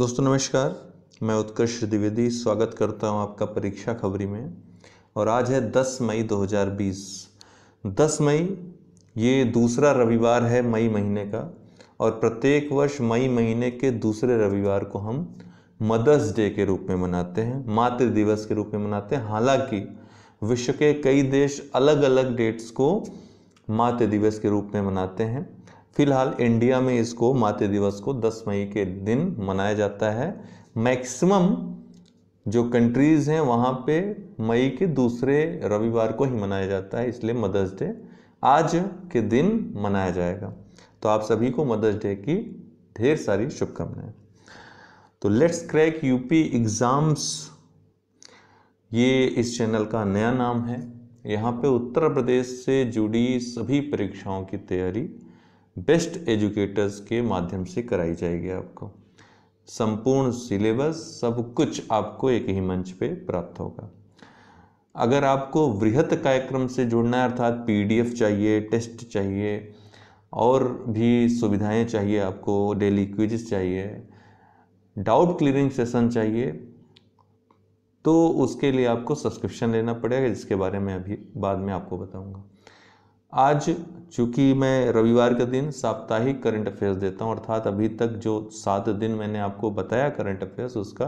दोस्तों नमस्कार मैं उत्कर्ष द्विवेदी स्वागत करता हूं आपका परीक्षा खबरी में और आज है 10 मई 2020 10 मई ये दूसरा रविवार है मई महीने का और प्रत्येक वर्ष मई महीने के दूसरे रविवार को हम मदर्स डे के रूप में मनाते हैं मातृ दिवस के रूप में मनाते हैं हालांकि विश्व के कई देश अलग अलग डेट्स को मातृ दिवस के रूप में मनाते हैं फिलहाल इंडिया में इसको मातृ दिवस को 10 मई के दिन मनाया जाता है मैक्सिमम जो कंट्रीज़ हैं वहाँ पे मई के दूसरे रविवार को ही मनाया जाता है इसलिए मदर्स डे आज के दिन मनाया जाएगा तो आप सभी को मदर्स डे की ढेर सारी शुभकामनाएं तो लेट्स क्रैक यूपी एग्ज़ाम्स ये इस चैनल का नया नाम है यहाँ पे उत्तर प्रदेश से जुड़ी सभी परीक्षाओं की तैयारी बेस्ट एजुकेटर्स के माध्यम से कराई जाएगी आपको संपूर्ण सिलेबस सब कुछ आपको एक ही मंच पे प्राप्त होगा अगर आपको वृहत कार्यक्रम से जुड़ना है अर्थात पीडीएफ चाहिए टेस्ट चाहिए और भी सुविधाएं चाहिए आपको डेली क्विज चाहिए डाउट क्लियरिंग सेशन चाहिए तो उसके लिए आपको सब्सक्रिप्शन लेना पड़ेगा जिसके बारे में अभी बाद में आपको बताऊंगा आज चूंकि मैं रविवार के दिन साप्ताहिक करंट अफेयर्स देता हूँ अर्थात अभी तक जो सात दिन मैंने आपको बताया करंट अफेयर्स उसका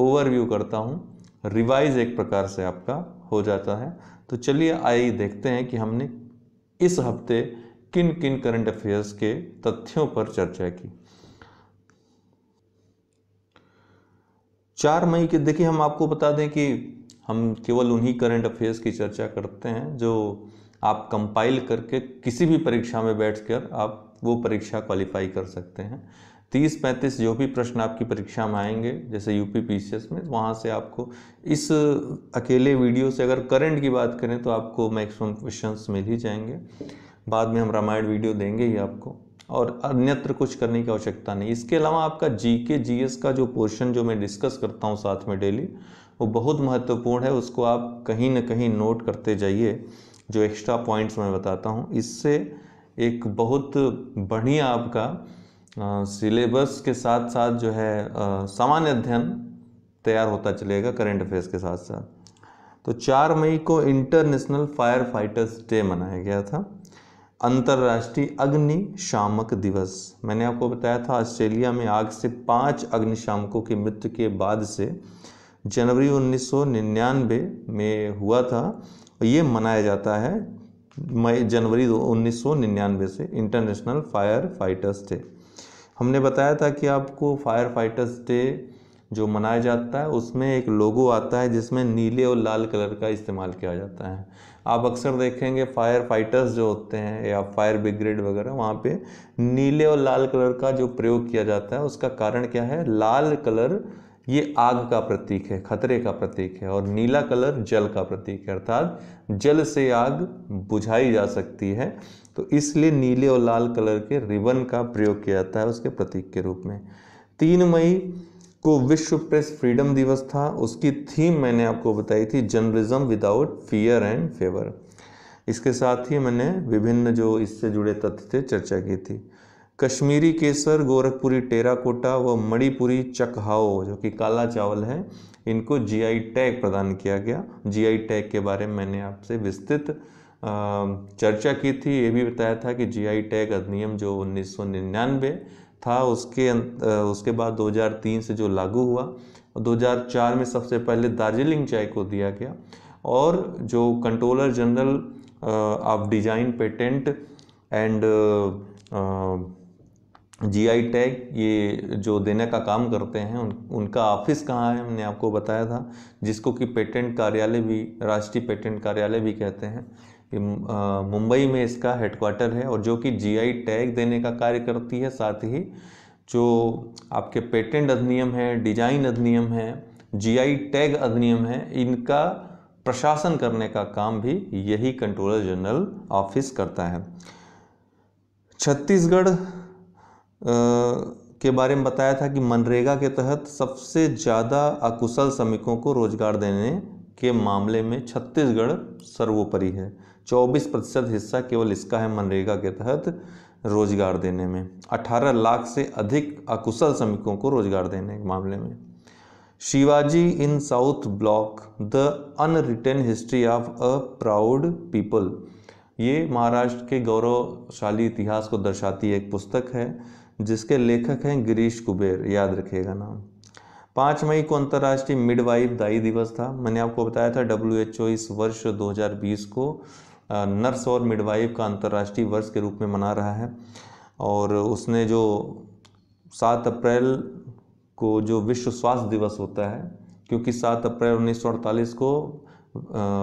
ओवरव्यू करता हूँ रिवाइज एक प्रकार से आपका हो जाता है तो चलिए आइए देखते हैं कि हमने इस हफ्ते किन किन करंट अफेयर्स के तथ्यों पर चर्चा की चार मई के देखिए हम आपको बता दें कि हम केवल उन्हीं करंट अफेयर्स की चर्चा करते हैं जो आप कंपाइल करके किसी भी परीक्षा में बैठकर आप वो परीक्षा क्वालिफाई कर सकते हैं तीस पैंतीस जो भी प्रश्न आपकी परीक्षा में आएंगे जैसे यूपी एस में वहाँ से आपको इस अकेले वीडियो से अगर करंट की बात करें तो आपको मैक्सिमम क्वेश्चन मिल ही जाएंगे बाद में हम रामायण वीडियो देंगे ही आपको और अन्यत्र कुछ करने की आवश्यकता नहीं इसके अलावा आपका जी के जी एस का जो पोर्शन जो मैं डिस्कस करता हूँ साथ में डेली वो बहुत महत्वपूर्ण है उसको आप कहीं ना कहीं नोट करते जाइए जो एक्स्ट्रा पॉइंट्स मैं बताता हूँ इससे एक बहुत बढ़िया आपका सिलेबस के साथ साथ जो है सामान्य अध्ययन तैयार होता चलेगा करेंट अफेयर्स के साथ साथ तो चार मई को इंटरनेशनल फायर फाइटर्स डे मनाया गया था अंतर्राष्ट्रीय अग्नि शामक दिवस मैंने आपको बताया था ऑस्ट्रेलिया में आग से पाँच अग्निशामकों की मृत्यु के बाद से जनवरी 1999 में हुआ था और ये मनाया जाता है मई जनवरी उन्नीस से इंटरनेशनल फायर फाइटर्स डे हमने बताया था कि आपको फायर फाइटर्स डे जो मनाया जाता है उसमें एक लोगो आता है जिसमें नीले और लाल कलर का इस्तेमाल किया जाता है आप अक्सर देखेंगे फायर फाइटर्स जो होते हैं या फायर ब्रिगेड वगैरह वहाँ पे नीले और लाल कलर का जो प्रयोग किया जाता है उसका कारण क्या है लाल कलर ये आग का प्रतीक है खतरे का प्रतीक है और नीला कलर जल का प्रतीक है अर्थात जल से आग बुझाई जा सकती है तो इसलिए नीले और लाल कलर के रिबन का प्रयोग किया जाता है उसके प्रतीक के रूप में तीन मई को विश्व प्रेस फ्रीडम दिवस था उसकी थीम मैंने आपको बताई थी journalism without fear and favour इसके साथ ही मैंने विभिन्न जो इससे जुड़े तथ्य थे चर्चा की थी कश्मीरी केसर गोरखपुरी टेराकोटा व मणिपुरी चकहाओ जो कि काला चावल है इनको जीआई टैग प्रदान किया गया जीआई टैग के बारे में मैंने आपसे विस्तृत चर्चा की थी ये भी बताया था कि जीआई टैग अधिनियम जो 1999 था उसके अं, उसके बाद 2003 से जो लागू हुआ 2004 में सबसे पहले दार्जिलिंग चाय को दिया गया और जो controller general of design patent and GI tag ये जो देने का काम करते हैं उन उनका ऑफिस कहाँ है हमने आपको बताया था जिसको कि पेटेंट कार्यालय भी राष्ट्रीय पेटेंट कार्यालय भी कहते हैं मुंबई में इसका हेडक्वार्टर है और जो कि जीआई टैग देने का कार्य करती है साथ ही जो आपके पेटेंट अधिनियम है डिजाइन अधिनियम है जीआई टैग अधिनियम है इनका प्रशासन करने का काम भी यही कंट्रोलर जनरल ऑफिस करता है छत्तीसगढ़ के बारे में बताया था कि मनरेगा के तहत सबसे ज़्यादा अकुशल श्रमिकों को रोजगार देने के मामले में छत्तीसगढ़ सर्वोपरि है 24 प्रतिशत हिस्सा केवल इसका है मनरेगा के तहत रोजगार देने में 18 लाख से अधिक अकुशल श्रमिकों को रोजगार देने के मामले में Shivaji in South Block the unreturn history of a proud people ये महाराष्ट्र के गौरवशाली इतिहास को दर्शाती एक पुस्तक है जिसके लेखक हैं गिरीश कुबेर याद रखिएगा नाम पाँच मई को अंतर्राष्ट्रीय मिडवाइफ दाई दिवस था मैंने आपको बताया था डब्ल्यू एच ओ इस वर्ष 2020 को नर्स और मिडवाइफ का अंतर्राष्ट्रीय वर्ष के रूप में मना रहा है और उसने जो सात अप्रैल को जो विश्व स्वास्थ्य दिवस होता है क्योंकि सात अप्रैल उन्नीस को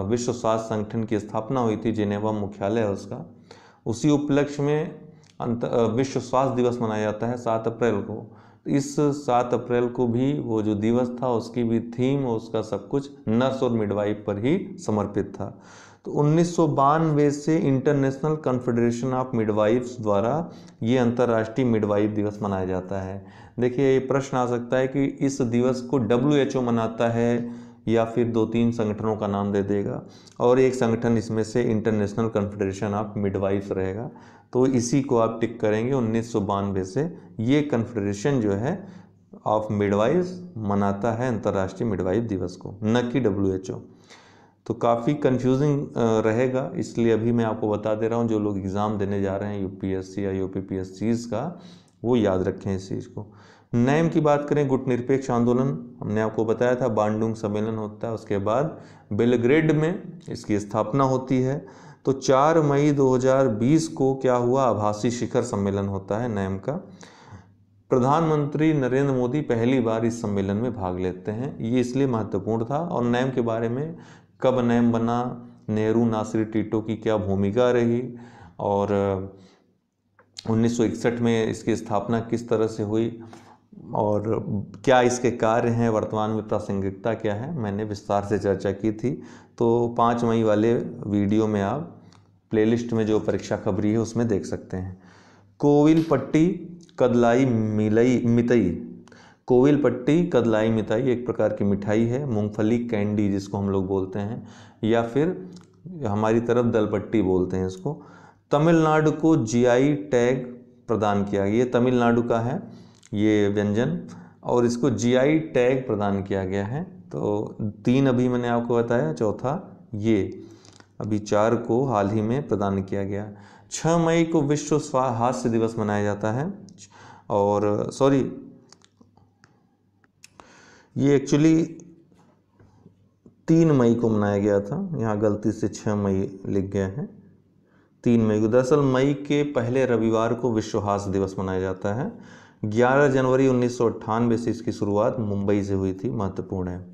विश्व स्वास्थ्य संगठन की स्थापना हुई थी जिनेवा मुख्यालय है उसका उसी उपलक्ष्य में अंत विश्व स्वास्थ्य दिवस मनाया जाता है सात अप्रैल को तो इस सात अप्रैल को भी वो जो दिवस था उसकी भी थीम और उसका सब कुछ नर्स और मिडवाइफ पर ही समर्पित था तो उन्नीस से इंटरनेशनल कॉन्फेडरेशन ऑफ मिडवाइफ्स द्वारा ये अंतर्राष्ट्रीय मिडवाइफ दिवस मनाया जाता है देखिए ये प्रश्न आ सकता है कि इस दिवस को डब्ल्यू मनाता है या फिर दो तीन संगठनों का नाम दे देगा और एक संगठन इसमें से इंटरनेशनल कन्फेडरेशन ऑफ मिडवाइफ रहेगा तो इसी को आप टिक करेंगे उन्नीस से ये कन्फेडरेशन जो है ऑफ मिडवाइज मनाता है अंतर्राष्ट्रीय मिडवाइफ दिवस को न कि डब्ल्यू तो काफ़ी कंफ्यूजिंग रहेगा इसलिए अभी मैं आपको बता दे रहा हूँ जो लोग एग्ज़ाम देने जा रहे हैं यूपीएससी या यूपीपीएससीज का वो याद रखें इस चीज़ को नैम की बात करें गुट निरपेक्ष आंदोलन हमने आपको बताया था बांडुंग सम्मेलन होता है उसके बाद बेलग्रेड में इसकी स्थापना होती है तो 4 मई 2020 को क्या हुआ आभासी शिखर सम्मेलन होता है नैम का प्रधानमंत्री नरेंद्र मोदी पहली बार इस सम्मेलन में भाग लेते हैं ये इसलिए महत्वपूर्ण था और नैम के बारे में कब नैम बना नेहरू नासिर टीटो की क्या भूमिका रही और 1961 में इसकी स्थापना किस तरह से हुई और क्या इसके कार्य हैं वर्तमान में प्रासंगिकता क्या है मैंने विस्तार से चर्चा की थी तो पाँच मई वाले वीडियो में आप प्लेलिस्ट में जो परीक्षा खबरी है उसमें देख सकते हैं कोविल पट्टी कदलाई मिलई मितई कोविल पट्टी कदलाई मिताई एक प्रकार की मिठाई है मूंगफली कैंडी जिसको हम लोग बोलते हैं या फिर हमारी तरफ दलपट्टी बोलते हैं इसको तमिलनाडु को जीआई टैग प्रदान किया गया ये तमिलनाडु का है ये व्यंजन और इसको जीआई टैग प्रदान किया गया है तो तीन अभी मैंने आपको बताया चौथा ये अभी चार को हाल ही में प्रदान किया गया छः मई को विश्व स्वास्थ्य हास्य दिवस मनाया जाता है और सॉरी ये एक्चुअली तीन मई को मनाया गया था यहाँ गलती से छः मई लिख गए हैं तीन मई को दरअसल मई के पहले रविवार को विश्व हास्य दिवस मनाया जाता है 11 जनवरी उन्नीस से इसकी शुरुआत मुंबई से हुई थी महत्वपूर्ण है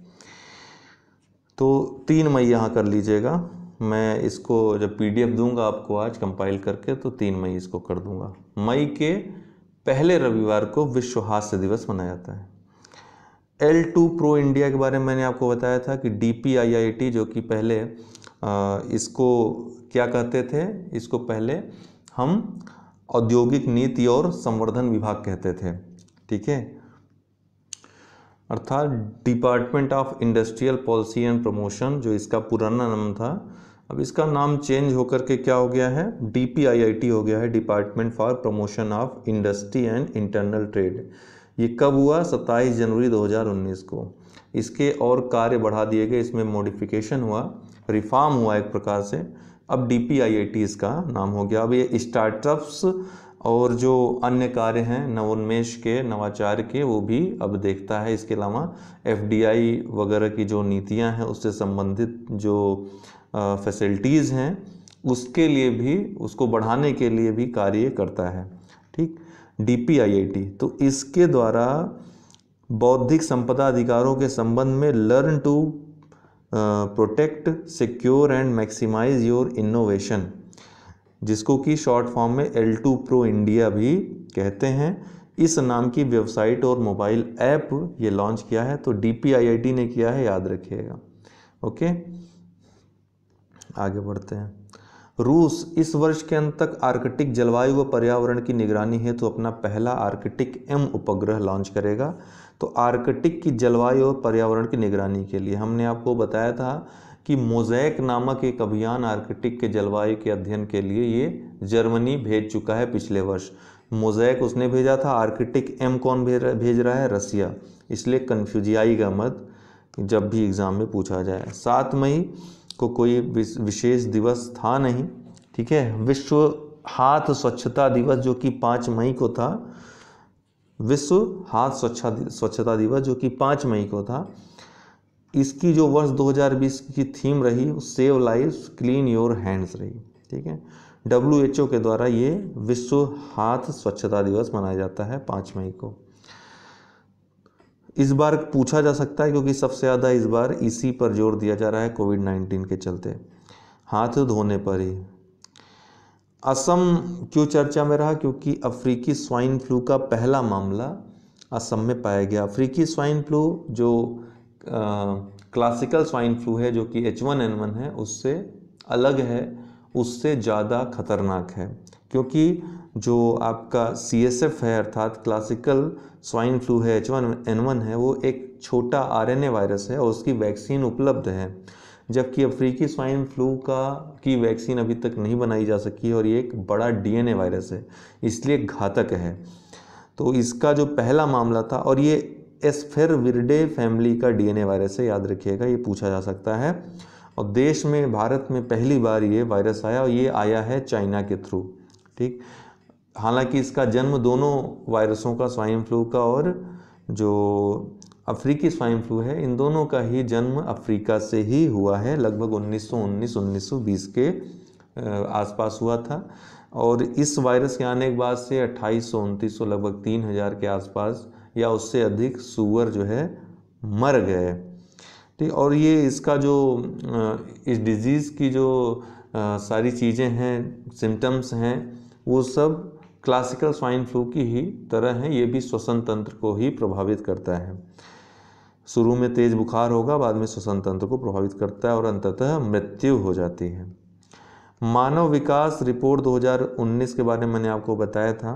तो तीन मई यहाँ कर लीजिएगा मैं इसको जब पीडीएफ दूंगा आपको आज कंपाइल करके तो तीन मई इसको कर दूंगा मई के पहले रविवार को विश्व हास्य दिवस मनाया जाता है एल टू प्रो इंडिया के बारे में मैंने आपको बताया था कि D P I I T जो कि पहले आ, इसको क्या कहते थे इसको पहले हम औद्योगिक नीति और संवर्धन विभाग कहते थे ठीक है अर्थात department of industrial policy and promotion जो इसका पुराना नाम था अब इसका नाम चेंज होकर के क्या हो गया है डी हो गया है department for promotion of industry and internal trade ये कब हुआ 27 जनवरी 2019 को इसके और कार्य बढ़ा दिए गए इसमें मॉडिफिकेशन हुआ रिफॉर्म हुआ एक प्रकार से अब डी पी का नाम हो गया अब ये स्टार्टअप्स और जो अन्य कार्य हैं नवोन्मेष के नवाचार के वो भी अब देखता है इसके अलावा एफ वगैरह की जो नीतियां हैं उससे संबंधित जो फैसिलिटीज़ हैं उसके लिए भी उसको बढ़ाने के लिए भी कार्य करता है ठीक डी तो इसके द्वारा बौद्धिक संपदा अधिकारों के संबंध में learn to protect secure and maximise your innovation जिसको कि शॉर्ट फॉर्म में एल टू प्रो इंडिया भी कहते हैं इस नाम की वेबसाइट और मोबाइल ऐप ये लॉन्च किया है तो डी ने किया है याद रखिएगा ओके आगे बढ़ते हैं रूस इस वर्ष के अंत तक आर्कटिक जलवायु व पर्यावरण की निगरानी हेतु तो अपना पहला आर्कटिक एम उपग्रह लॉन्च करेगा तो आर्कटिक की जलवायु और पर्यावरण की निगरानी के लिए हमने आपको बताया था कि मोजैक नामक एक अभियान आर्कटिक के जलवायु के अध्ययन के लिए ये जर्मनी भेज चुका है पिछले वर्ष मोजैक उसने भेजा था आर्कटिक एम कौन भेज रहा है रसिया इसलिए कन्फ्यूजियाई का मत जब भी एग्ज़ाम में पूछा जाए सात मई को कोई विशेष दिवस था नहीं ठीक है विश्व हाथ स्वच्छता दिवस जो कि पाँच मई को था विश्व हाथ स्वच्छता स्वच्छता दिवस जो कि पाँच मई को था इसकी जो वर्ष 2020 की थीम रही save life clean your hands रही ठीक है डब्ल्यू के द्वारा ये विश्व हाथ स्वच्छता दिवस मनाया जाता है पाँच मई को इस बार पूछा जा सकता है क्योंकि सबसे ज़्यादा इस बार इसी पर जोर दिया जा रहा है कोविड 19 के चलते हाथ धोने पर ही असम क्यों चर्चा में रहा क्योंकि अफ्रीकी स्वाइन फ्लू का पहला मामला असम में पाया गया अफ्रीकी स्वाइन फ्लू जो आ, क्लासिकल स्वाइन फ्लू है जो कि एच वन एन वन है उससे अलग है उससे ज़्यादा खतरनाक है क्योंकि जो आपका सी एस एफ है अर्थात क्लासिकल स्वाइन फ्लू है एच वन एन वन है वो एक छोटा आर एन ए वायरस है और उसकी वैक्सीन उपलब्ध है जबकि अफ्रीकी स्वाइन फ्लू का की वैक्सीन अभी तक नहीं बनाई जा सकी और ये एक बड़ा डीएनए वायरस है इसलिए घातक है तो इसका जो पहला मामला था और ये एसफेर विरडे फैमिली का डीएनए वायरस है याद रखिएगा ये पूछा जा सकता है और देश में भारत में पहली बार ये वायरस आया और ये आया है चाइना के थ्रू ठीक हालांकि इसका जन्म दोनों वायरसों का स्वाइन फ्लू का और जो अफ्रीकी स्वाइन फ्लू है इन दोनों का ही जन्म अफ्रीका से ही हुआ है लगभग 1919 1920 के आसपास हुआ था और इस वायरस के आने के बाद से अट्ठाईस सौ उनतीस सौ लगभग तीन हज़ार के आसपास या उससे अधिक सुअर जो है मर गए ठीक और ये इसका जो इस डिज़ीज़ की जो सारी चीज़ें हैं सिम्टम्स हैं वो सब क्लासिकल स्वाइन फ्लू की ही तरह हैं ये भी श्वसन तंत्र को ही प्रभावित करता है शुरू में तेज बुखार होगा बाद में श्वसन तंत्र को प्रभावित करता है और अंततः मृत्यु हो जाती है मानव विकास रिपोर्ट 2019 के बारे में मैंने आपको बताया था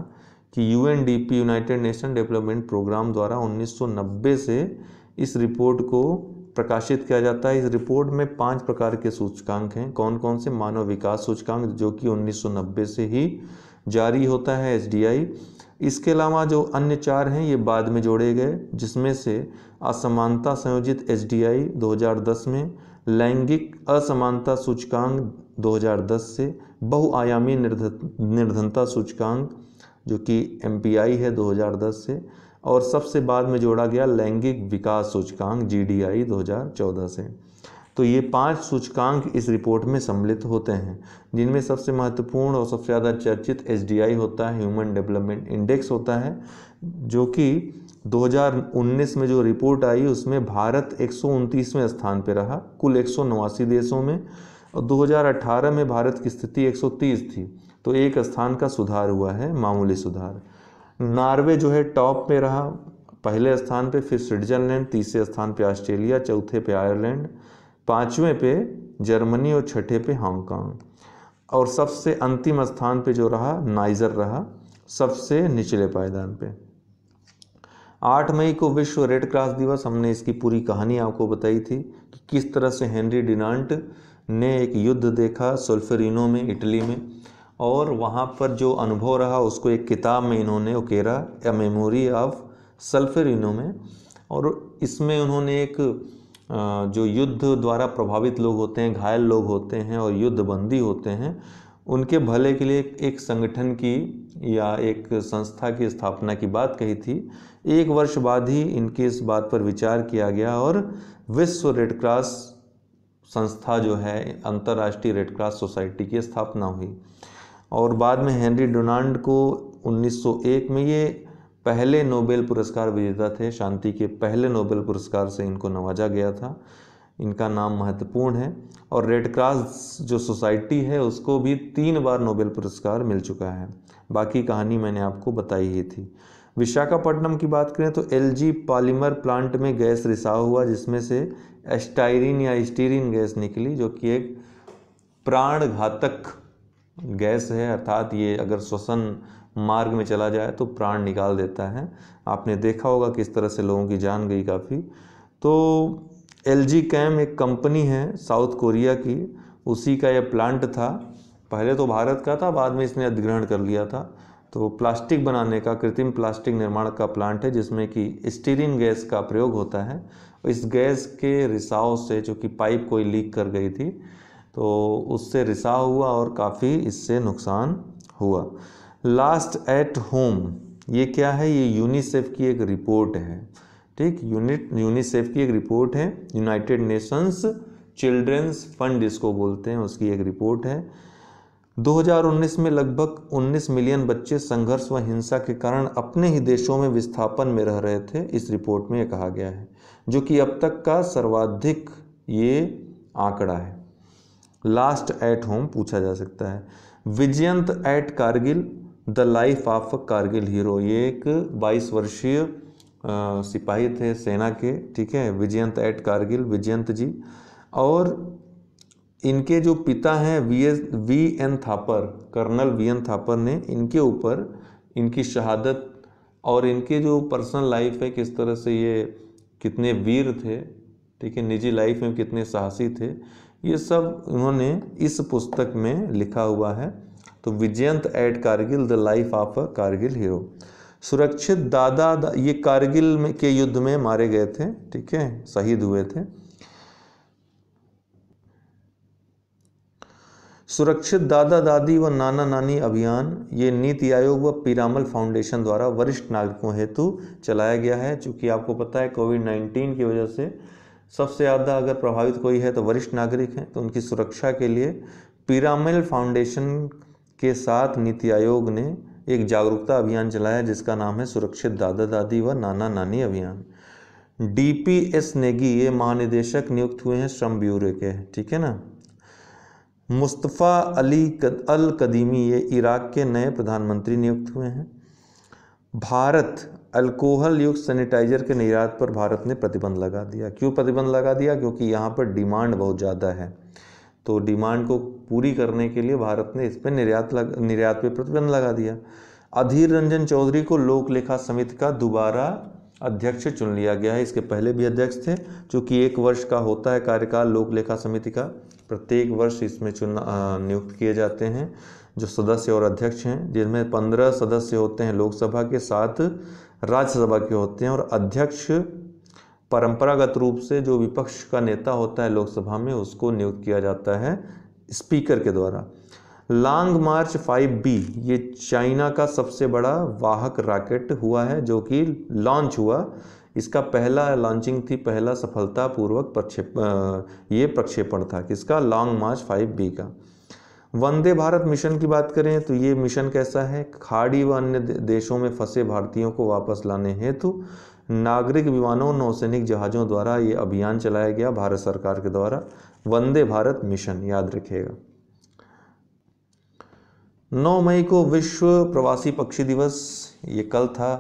कि UNDP United Nation Development Programme द्वारा 1990 से इस रिपोर्ट को प्रकाशित किया जाता है इस रिपोर्ट में पांच प्रकार के सूचकांक हैं कौन कौन से मानव विकास सूचकांक जो कि 1990 से ही जारी होता है एसडीआई इसके अलावा जो अन्य चार हैं ये बाद में जोड़े गए जिसमें से असमानता संयोजित एच 2010 में लैंगिक असमानता सूचकांक 2010 से बहुआयामी निर्धनता सूचकांक जो कि एम है 2010 से और सबसे बाद में जोड़ा गया लैंगिक विकास सूचकांक जी 2014 से तो ये पांच सूचकांक इस रिपोर्ट में सम्मिलित होते हैं जिनमें सबसे महत्वपूर्ण और सबसे ज़्यादा चर्चित एच होता है ह्यूमन डेवलपमेंट इंडेक्स होता है जो कि 2019 में जो रिपोर्ट आई उसमें भारत एक में स्थान पर रहा कुल एक देशों में और 2018 में भारत की स्थिति 130 थी तो एक स्थान का सुधार हुआ है मामूली सुधार नॉर्वे जो है टॉप में रहा पहले स्थान पे फिर स्विट्जरलैंड तीसरे स्थान पे ऑस्ट्रेलिया चौथे पे आयरलैंड पाँचवें पे जर्मनी और छठे पे हांगकांग और सबसे अंतिम स्थान पे जो रहा नाइजर रहा सबसे निचले पायदान पे आठ मई को विश्व रेड क्रॉस दिवस हमने इसकी पूरी कहानी आपको बताई थी कि किस तरह से हेनरी डिनान्ट ने एक युद्ध देखा सोल्फेरिनो में इटली में और वहाँ पर जो अनुभव रहा उसको एक किताब में इन्होंने उकेरा ए मेमोरी ऑफ सल्फेरिनो में और इसमें उन्होंने एक जो युद्ध द्वारा प्रभावित लोग होते हैं घायल लोग होते हैं और युद्धबंदी होते हैं उनके भले के लिए एक संगठन की या एक संस्था की स्थापना की बात कही थी एक वर्ष बाद ही इनके इस बात पर विचार किया गया और विश्व रेड क्रॉस संस्था जो है अंतर्राष्ट्रीय रेडक्रॉस सोसाइटी की स्थापना हुई और बाद में हेनरी डोनाल्ड को 1901 में ये पहले नोबेल पुरस्कार विजेता थे शांति के पहले नोबेल पुरस्कार से इनको नवाजा गया था इनका नाम महत्वपूर्ण है और रेड क्रॉस जो सोसाइटी है उसको भी तीन बार नोबेल पुरस्कार मिल चुका है बाकी कहानी मैंने आपको बताई ही थी विशाखापट्टनम की बात करें तो एलजी पॉलीमर प्लांट में गैस रिसाव हुआ जिसमें से एस्टाइरिन या स्टीरिन गैस निकली जो कि एक प्राण घातक गैस है अर्थात ये अगर श्वसन मार्ग में चला जाए तो प्राण निकाल देता है आपने देखा होगा किस तरह से लोगों की जान गई काफ़ी तो एल जी कैम एक कंपनी है साउथ कोरिया की उसी का यह प्लांट था पहले तो भारत का था बाद में इसने अधिग्रहण कर लिया था तो प्लास्टिक बनाने का कृत्रिम प्लास्टिक निर्माण का प्लांट है जिसमें कि स्टीरिन गैस का प्रयोग होता है इस गैस के रिसाव से जो कि पाइप कोई लीक कर गई थी तो उससे रिसा हुआ और काफ़ी इससे नुकसान हुआ लास्ट एट होम ये क्या है ये यूनिसेफ की एक रिपोर्ट है ठीक यूनिट यूनिसेफ की एक रिपोर्ट है यूनाइटेड नेशंस चिल्ड्रंस फंड इसको बोलते हैं उसकी एक रिपोर्ट है 2019 में लगभग 19 मिलियन बच्चे संघर्ष व हिंसा के कारण अपने ही देशों में विस्थापन में रह रहे थे इस रिपोर्ट में यह कहा गया है जो कि अब तक का सर्वाधिक ये आंकड़ा है लास्ट एट होम पूछा जा सकता है Vijayant at Kargil the life of Kargil hero ये एक 22 वर्षीय सिपाही थे सेना के ठीक है विजयंत एट कारगिल विजयंत जी और इनके जो पिता हैं V S V N Thapar colonel V N Thapar ने इनके ऊपर इनकी शहादत और इनके जो पर्सनल लाइफ है किस तरह से ये कितने वीर थे ठीक है निजी लाइफ में कितने साहसी थे ये सब उन्होंने इस पुस्तक में लिखा हुआ है तो Vijayant at Kargil the life of a Kargil hero सुरक्षित दादा दा, ये कारगिल में के युद्ध में मारे गए थे ठीक है शहीद हुए थे सुरक्षित दादा दादी व नाना नानी अभियान ये नीति आयोग व पीरामल फाउंडेशन द्वारा वरिष्ठ नागरिकों हेतु चलाया गया है चूँकि आपको पता है कोविड नाइन्टीन की वजह से सबसे ज़्यादा अगर प्रभावित कोई है तो वरिष्ठ नागरिक हैं तो उनकी सुरक्षा के लिए पिरामिल फाउंडेशन के साथ नीति आयोग ने एक जागरूकता अभियान चलाया जिसका नाम है सुरक्षित दादा दादी व नाना नानी अभियान डी पी एस नेगी ये महानिदेशक नियुक्त हुए हैं श्रम ब्यूरो के ठीक है ना मुस्तफ़ा अली कद, अल कदीमी ये इराक के नए प्रधानमंत्री नियुक्त हुए हैं भारत अल्कोहल युक्त सैनिटाइजर के निर्यात पर भारत ने प्रतिबंध लगा दिया क्यों प्रतिबंध लगा दिया क्योंकि यहाँ पर डिमांड बहुत ज़्यादा है तो डिमांड को पूरी करने के लिए भारत ने इस पर निर्यात लग, निर्यात पर प्रतिबंध लगा दिया अधीर रंजन चौधरी को लोक लेखा समिति का दोबारा अध्यक्ष चुन लिया गया है इसके पहले भी अध्यक्ष थे चूँकि एक वर्ष का होता है कार्यकाल लोक लेखा समिति का प्रत्येक वर्ष इसमें चुना नियुक्त किए जाते हैं जो सदस्य और अध्यक्ष हैं जिनमें पंद्रह सदस्य होते हैं लोकसभा के साथ राज्यसभा के होते हैं और अध्यक्ष परंपरागत रूप से जो विपक्ष का नेता होता है लोकसभा में उसको नियुक्त किया जाता है स्पीकर के द्वारा लॉन्ग मार्च 5B ये चाइना का सबसे बड़ा वाहक रॉकेट हुआ है जो कि लॉन्च हुआ इसका पहला लॉन्चिंग थी पहला सफलतापूर्वक प्रक्षेप ये प्रक्षेपण था किसका लॉन्ग मार्च 5B का वंदे भारत मिशन की बात करें तो ये मिशन कैसा है खाड़ी व अन्य देशों में फंसे भारतीयों को वापस लाने हेतु नागरिक विमानों नौसैनिक जहाज़ों द्वारा ये अभियान चलाया गया भारत सरकार के द्वारा वंदे भारत मिशन याद रखिएगा 9 मई को विश्व प्रवासी पक्षी दिवस ये कल था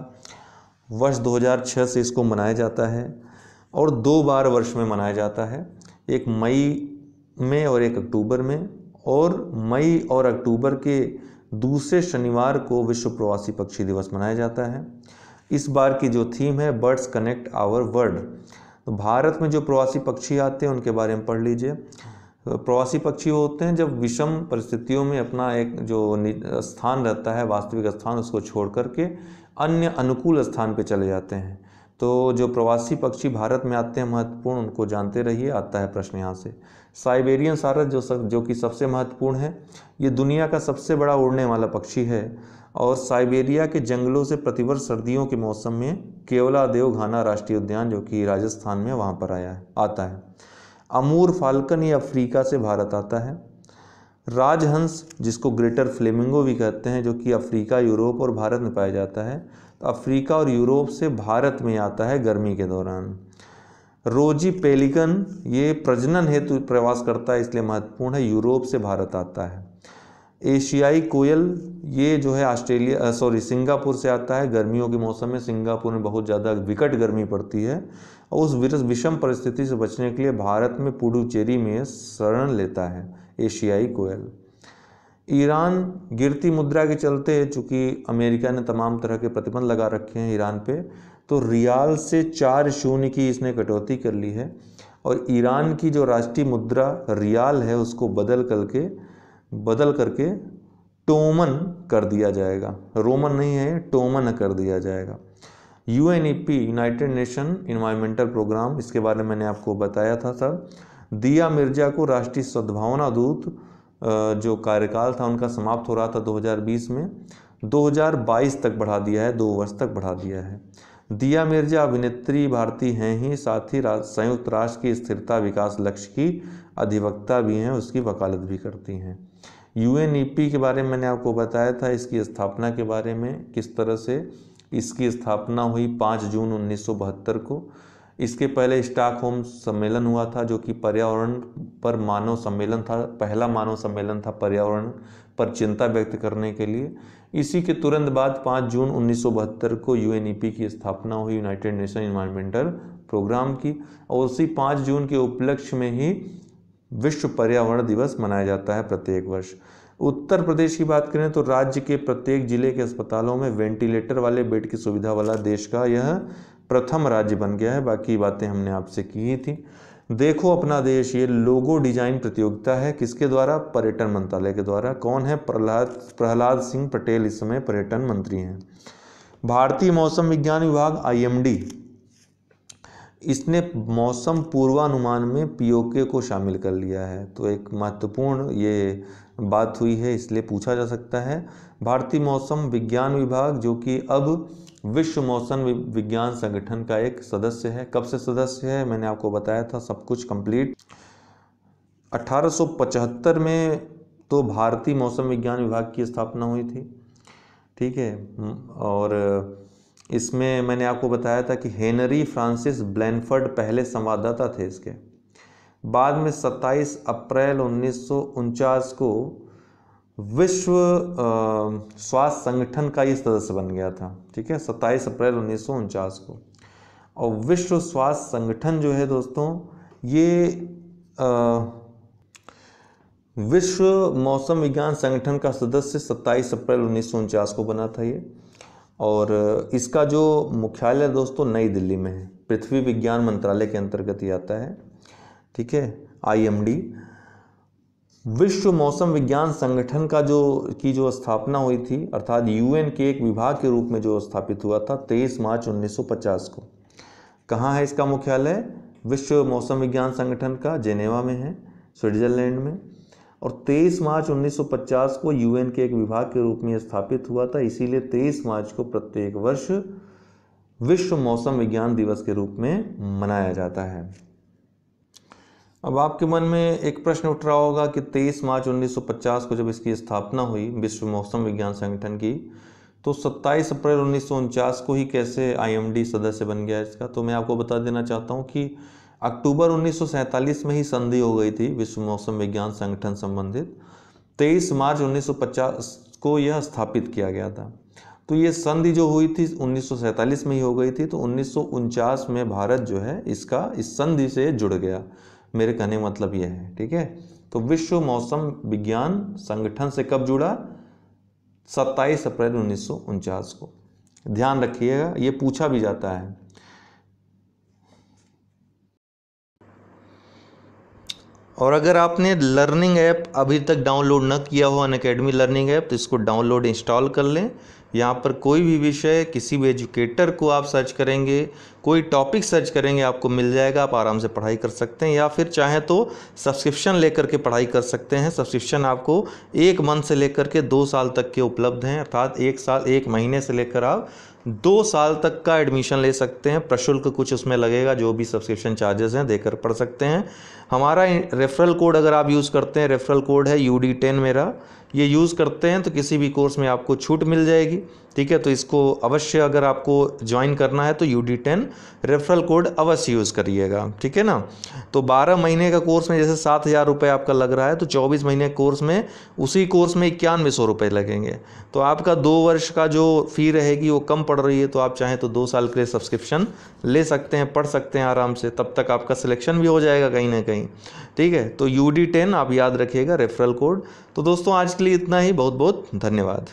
वर्ष 2006 से इसको मनाया जाता है और दो बार वर्ष में मनाया जाता है एक मई में और एक अक्टूबर में और मई और अक्टूबर के दूसरे शनिवार को विश्व प्रवासी पक्षी दिवस मनाया जाता है इस बार की जो थीम है बर्ड्स कनेक्ट आवर वर्ल्ड तो भारत में जो प्रवासी पक्षी आते हैं उनके बारे में पढ़ लीजिए प्रवासी पक्षी होते हैं जब विषम परिस्थितियों में अपना एक जो स्थान रहता है वास्तविक स्थान उसको छोड़ करके अन्य अनुकूल स्थान पर चले जाते हैं तो जो प्रवासी पक्षी भारत में आते हैं महत्वपूर्ण उनको जानते रहिए आता है प्रश्न यहाँ से साइबेरियन सारस जो सब जो कि सबसे महत्वपूर्ण है ये दुनिया का सबसे बड़ा उड़ने वाला पक्षी है और साइबेरिया के जंगलों से प्रतिवर्ष सर्दियों के मौसम में केवला देवघाना राष्ट्रीय उद्यान जो कि राजस्थान में वहाँ पर आया है आता है अमूर फाल्कन ये अफ्रीका से भारत आता है राजहंस जिसको ग्रेटर फ्लेमिंगो भी कहते हैं जो कि अफ्रीका यूरोप और भारत में पाया जाता है तो अफ्रीका और यूरोप से भारत में आता है गर्मी के दौरान रोजी पेलिकन ये प्रजनन हेतु प्रवास करता है इसलिए महत्वपूर्ण है यूरोप से भारत आता है एशियाई कोयल ये जो है ऑस्ट्रेलिया सॉरी सिंगापुर से आता है गर्मियों के मौसम में सिंगापुर में बहुत ज़्यादा विकट गर्मी पड़ती है और उस विषम परिस्थिति से बचने के लिए भारत में पुडुचेरी में शरण लेता है एशियाई कोयल ईरान गिरती मुद्रा के चलते चूँकि अमेरिका ने तमाम तरह के प्रतिबंध लगा रखे हैं ईरान पर तो रियाल से चार शून्य की इसने कटौती कर ली है और ईरान की जो राष्ट्रीय मुद्रा रियाल है उसको बदल करके बदल करके टोमन कर दिया जाएगा रोमन नहीं है टोमन कर दिया जाएगा U United Nation Environmental Programme इसके बारे में मैंने आपको बताया था सर दिया मिर्जा को राष्ट्रीय सद्भावना दूत जो कार्यकाल था उनका समाप्त हो रहा था 2020 में 2022 तक बढ़ा दिया है दो वर्ष तक बढ़ा दिया है दिया मिर्जा अभिनेत्री भारती हैं ही साथ ही संयुक्त राष्ट्र की स्थिरता विकास लक्ष्य की अधिवक्ता भी हैं उसकी वकालत भी करती हैं यू e के बारे में मैंने आपको बताया था इसकी स्थापना के बारे में किस तरह से इसकी स्थापना हुई पाँच जून उन्नीस को इसके पहले स्टॉकहोम सम्मेलन हुआ था जो कि पर्यावरण पर मानव सम्मेलन था पहला मानव सम्मेलन था पर्यावरण पर चिंता व्यक्त करने के लिए इसी के तुरंत बाद 5 जून उन्नीस को यू e की स्थापना हुई यूनाइटेड नेशन इन्वायरमेंटल प्रोग्राम की और उसी 5 जून के उपलक्ष्य में ही विश्व पर्यावरण दिवस मनाया जाता है प्रत्येक वर्ष उत्तर प्रदेश की बात करें तो राज्य के प्रत्येक जिले के अस्पतालों में वेंटिलेटर वाले बेड की सुविधा वाला देश का यह प्रथम राज्य बन गया है बाकी बातें हमने आपसे की ही थी देखो अपना देश ये लोगो डिजाइन प्रतियोगिता है किसके द्वारा पर्यटन मंत्रालय के द्वारा कौन है प्रहलाद प्रहलाद सिंह पटेल इस समय पर्यटन मंत्री हैं भारतीय मौसम विज्ञान विभाग आईएमडी इसने मौसम पूर्वानुमान में पीओके को शामिल कर लिया है तो एक महत्वपूर्ण ये बात हुई है इसलिए पूछा जा सकता है भारतीय मौसम विज्ञान विभाग जो कि अब विश्व मौसम विज्ञान संगठन का एक सदस्य है कब से सदस्य है मैंने आपको बताया था सब कुछ कंप्लीट 1875 में तो भारतीय मौसम विज्ञान विभाग की स्थापना हुई थी ठीक है हम्म, और इसमें मैंने आपको बताया था कि हेनरी फ्रांसिस ब्लैनफर्ड पहले संवाददाता थे इसके बाद में 27 अप्रैल उन्नीस को विश्व स्वास्थ्य संगठन का ये सदस्य बन गया था ठीक है सत्ताईस अप्रैल उन्नीस को और विश्व स्वास्थ्य संगठन जो है दोस्तों ये आ, विश्व मौसम विज्ञान संगठन का सदस्य सत्ताईस अप्रैल उन्नीस को बना था ये और इसका जो मुख्यालय दोस्तों नई दिल्ली में है पृथ्वी विज्ञान मंत्रालय के अंतर्गत ही आता है ठीक है आईएमडी विश्व मौसम विज्ञान संगठन का जो की जो स्थापना हुई थी अर्थात यूएन के एक विभाग के रूप में जो स्थापित हुआ था 23 मार्च 1950 को कहाँ है इसका मुख्यालय विश्व मौसम विज्ञान संगठन का जेनेवा में है स्विट्जरलैंड में और 23 मार्च 1950 को यूएन के एक विभाग के रूप में स्थापित हुआ था इसीलिए 23 मार्च को प्रत्येक वर्ष विश्व मौसम विज्ञान दिवस के रूप में मनाया जाता है अब आपके मन में एक प्रश्न उठ रहा होगा कि 23 मार्च 1950 को जब इसकी स्थापना हुई विश्व मौसम विज्ञान संगठन की तो 27 अप्रैल उन्नीस को ही कैसे आईएमडी सदस्य बन गया इसका तो मैं आपको बता देना चाहता हूँ कि अक्टूबर 1947 में ही संधि हो गई थी विश्व मौसम विज्ञान संगठन संबंधित 23 मार्च 1950 को यह स्थापित किया गया था तो ये संधि जो हुई थी उन्नीस में ही हो गई थी तो उन्नीस में भारत जो है इसका इस संधि से जुड़ गया मेरे कहने का मतलब यह है ठीक है तो विश्व मौसम विज्ञान संगठन से कब जुड़ा 27 अप्रैल उन्नीस को ध्यान रखिएगा ये पूछा भी जाता है और अगर आपने लर्निंग ऐप अभी तक डाउनलोड न किया हो अन अकेडमी लर्निंग ऐप तो इसको डाउनलोड इंस्टॉल कर लें यहाँ पर कोई भी विषय किसी भी एजुकेटर को आप सर्च करेंगे कोई टॉपिक सर्च करेंगे आपको मिल जाएगा आप आराम से पढ़ाई कर सकते हैं या फिर चाहें तो सब्सक्रिप्शन लेकर के पढ़ाई कर सकते हैं सब्सक्रिप्शन आपको एक मंथ से लेकर के दो साल तक के उपलब्ध हैं अर्थात एक साल एक महीने से लेकर आप दो साल तक का एडमिशन ले सकते हैं प्रशुल्क कुछ उसमें लगेगा जो भी सब्सक्रिप्शन चार्जेस हैं देकर पढ़ सकते हैं हमारा रेफरल कोड अगर आप यूज़ करते हैं रेफरल कोड है यू डी टेन मेरा ये यूज़ करते हैं तो किसी भी कोर्स में आपको छूट मिल जाएगी ठीक है तो इसको अवश्य अगर आपको ज्वाइन करना है तो U D ten referral code अवश्य यूज़ करिएगा ठीक है ना तो 12 महीने का कोर्स में जैसे सात हज़ार रुपये आपका लग रहा है तो 24 महीने कोर्स में उसी कोर्स में इक्यानवे सौ रुपये लगेंगे तो आपका दो वर्ष का जो फ़ी रहेगी वो कम पड़ रही है तो आप चाहें तो दो साल के लिए सब्सक्रिप्शन ले सकते हैं पढ़ सकते हैं आराम से तब तक आपका सिलेक्शन भी हो जाएगा कहीं ना कहीं ठीक है तो यू डी टेन आप याद रखिएगा रेफरल कोड तो दोस्तों आज के लिए इतना ही बहुत बहुत धन्यवाद